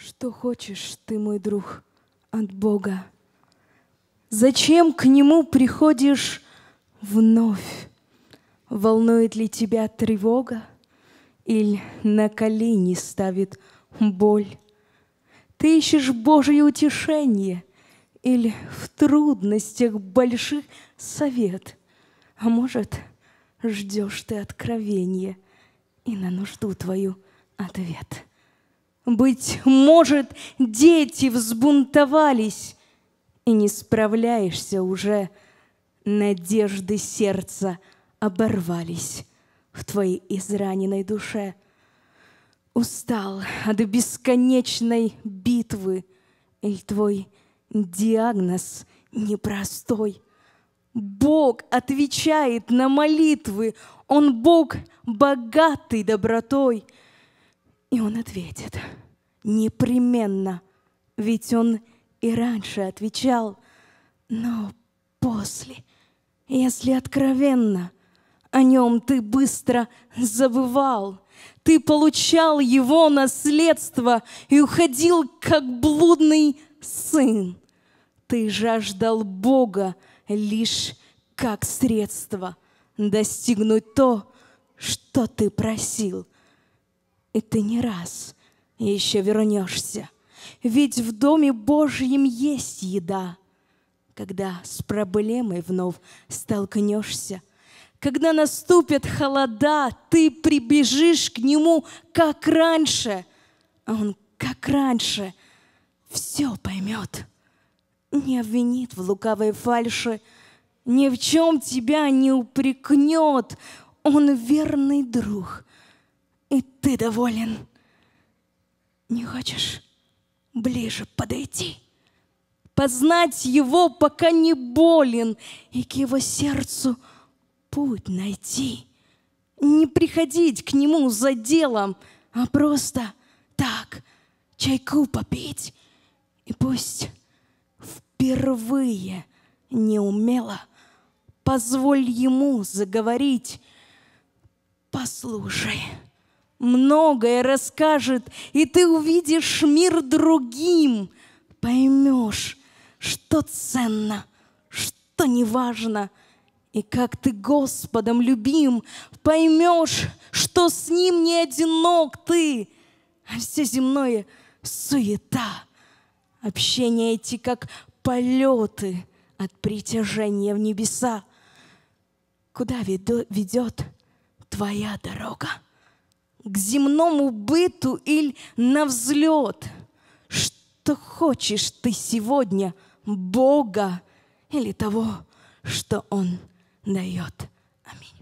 Что хочешь ты, мой друг, от Бога? Зачем к Нему приходишь вновь? Волнует ли тебя тревога? Или на колени ставит боль? Ты ищешь Божье утешение Или в трудностях больших совет? А может, ждешь ты откровения И на нужду твою ответ — быть может, дети взбунтовались, И не справляешься уже. Надежды сердца оборвались В твоей израненной душе. Устал от бесконечной битвы, И твой диагноз непростой. Бог отвечает на молитвы, Он Бог богатый добротой — и он ответит, непременно, ведь он и раньше отвечал, но после, если откровенно, о нем ты быстро забывал, ты получал его наследство и уходил, как блудный сын. Ты жаждал Бога лишь как средство достигнуть то, что ты просил – и ты не раз еще вернешься. Ведь в Доме Божьем есть еда. Когда с проблемой вновь столкнешься, когда наступят холода, ты прибежишь к Нему, как раньше. А Он, как раньше, все поймет. Не обвинит в лукавой фальши, ни в чем тебя не упрекнет. Он верный друг, и ты доволен. Не хочешь ближе подойти, познать его, пока не болен, и к его сердцу путь найти. Не приходить к нему за делом, а просто так чайку попить. И пусть впервые не умела, позволь ему заговорить. Послушай многое расскажет, и ты увидишь мир другим, поймешь, что ценно, что неважно, и как ты Господом любим, поймешь, что с Ним не одинок ты, а все земное — суета. Общение эти как полеты от притяжения в небеса. Куда ведет твоя дорога? к земному быту или на взлет. Что хочешь ты сегодня Бога или того, что Он дает. Аминь.